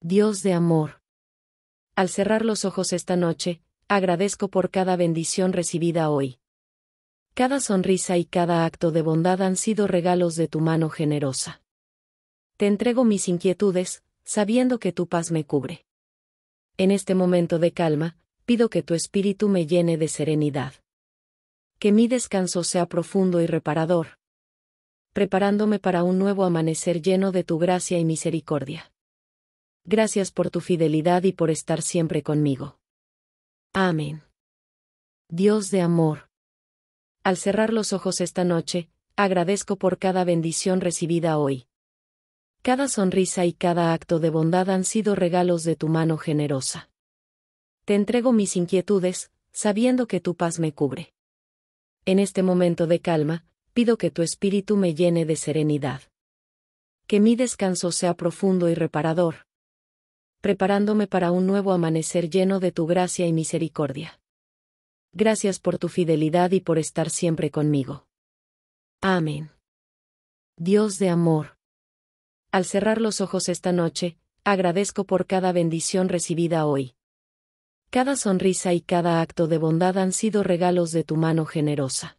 Dios de amor. Al cerrar los ojos esta noche, agradezco por cada bendición recibida hoy. Cada sonrisa y cada acto de bondad han sido regalos de tu mano generosa. Te entrego mis inquietudes, sabiendo que tu paz me cubre. En este momento de calma, pido que tu espíritu me llene de serenidad. Que mi descanso sea profundo y reparador, preparándome para un nuevo amanecer lleno de tu gracia y misericordia gracias por tu fidelidad y por estar siempre conmigo. Amén. Dios de amor. Al cerrar los ojos esta noche, agradezco por cada bendición recibida hoy. Cada sonrisa y cada acto de bondad han sido regalos de tu mano generosa. Te entrego mis inquietudes, sabiendo que tu paz me cubre. En este momento de calma, pido que tu espíritu me llene de serenidad. Que mi descanso sea profundo y reparador, preparándome para un nuevo amanecer lleno de tu gracia y misericordia. Gracias por tu fidelidad y por estar siempre conmigo. Amén. Dios de amor. Al cerrar los ojos esta noche, agradezco por cada bendición recibida hoy. Cada sonrisa y cada acto de bondad han sido regalos de tu mano generosa.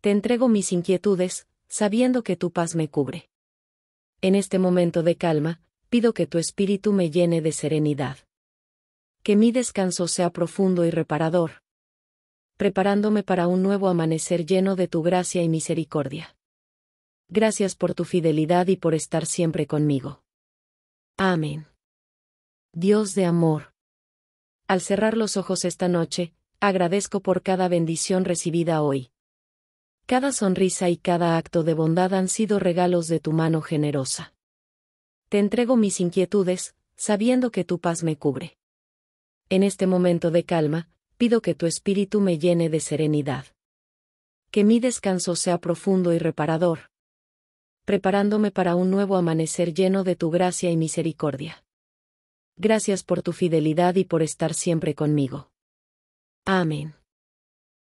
Te entrego mis inquietudes, sabiendo que tu paz me cubre. En este momento de calma, pido que tu espíritu me llene de serenidad. Que mi descanso sea profundo y reparador. Preparándome para un nuevo amanecer lleno de tu gracia y misericordia. Gracias por tu fidelidad y por estar siempre conmigo. Amén. Dios de amor. Al cerrar los ojos esta noche, agradezco por cada bendición recibida hoy. Cada sonrisa y cada acto de bondad han sido regalos de tu mano generosa. Te entrego mis inquietudes, sabiendo que tu paz me cubre. En este momento de calma, pido que tu espíritu me llene de serenidad. Que mi descanso sea profundo y reparador. Preparándome para un nuevo amanecer lleno de tu gracia y misericordia. Gracias por tu fidelidad y por estar siempre conmigo. Amén.